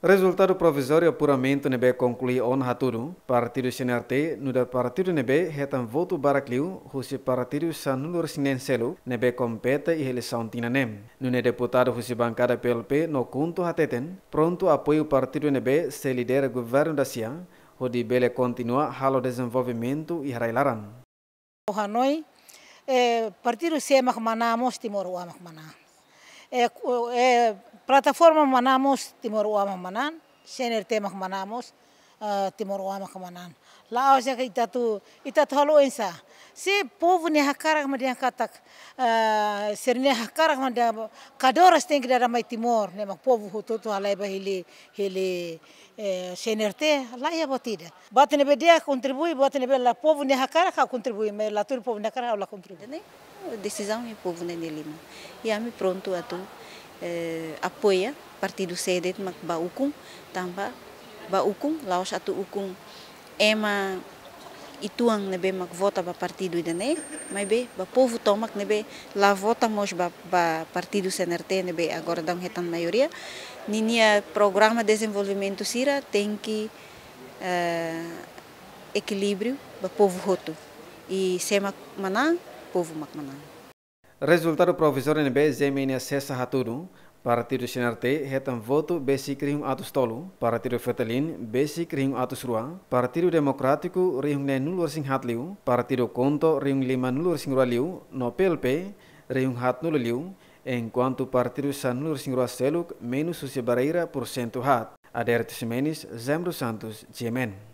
Resultado provisório apuramento nebe conclui on hatudu, partido sinarte, nuda partido nebe retan voto barakliu, husi partido sanulur sinenselu, nebe competa e eleição tinanem. Nune deputado husi bancada PLP no kunto hateten, pronto apoio partido nebe se lidera governo da Cia, hodi bele continua halo desenvolvimento i e railaran. Hanoi, eh, partido se makmana mos timor wa makmana plataforma manamos timor uama manan sener temak manamos ah, timor uama kamanan laos ya ita tu ita tolo insa si povo ne hakarak madia katak ah, ne hakarak madia kadoras teng dara mai timor ne mak povo hutu tu alai e ba hili sener te la ia botida be dia kontribui ne be la povo ne hakarak kontribui me la tur povo ne hakarak la kontribui decisão do povo né, de Lima. E a mim pronto a tu eh, apoia partido CD mak ba ukung tamba ba ukung laos atu ukung ema ituang nebe né, mak vota ba partido idane né, mai be ba povo tomak nebe né, la vota mos ba, ba partido CNRT nebe agora dão retan maioria ninia programa de desenvolvimento sira tem que uh, equilíbrio ba povo roto e sema manan povo Macmanang. Resultado provisório NB ZMNC Sahatuno, Partido Xenarte, retam voto BC Crihum Atos Tolo, Partido Fetalin, BC Crihum Atos Rua, Partido Demokratiku Rihum Ne Nulor Sing Hatliu, Partido Konto Rihum Lima Nulor Sing Rualiu, no PLP, Rihum Hat Nuloliu, enquanto Partido San Nulor Sing Ruaceluk, menos Sucia Barreira por cento Hat. Aderto Ximenes, Zembro Santos, Gemen.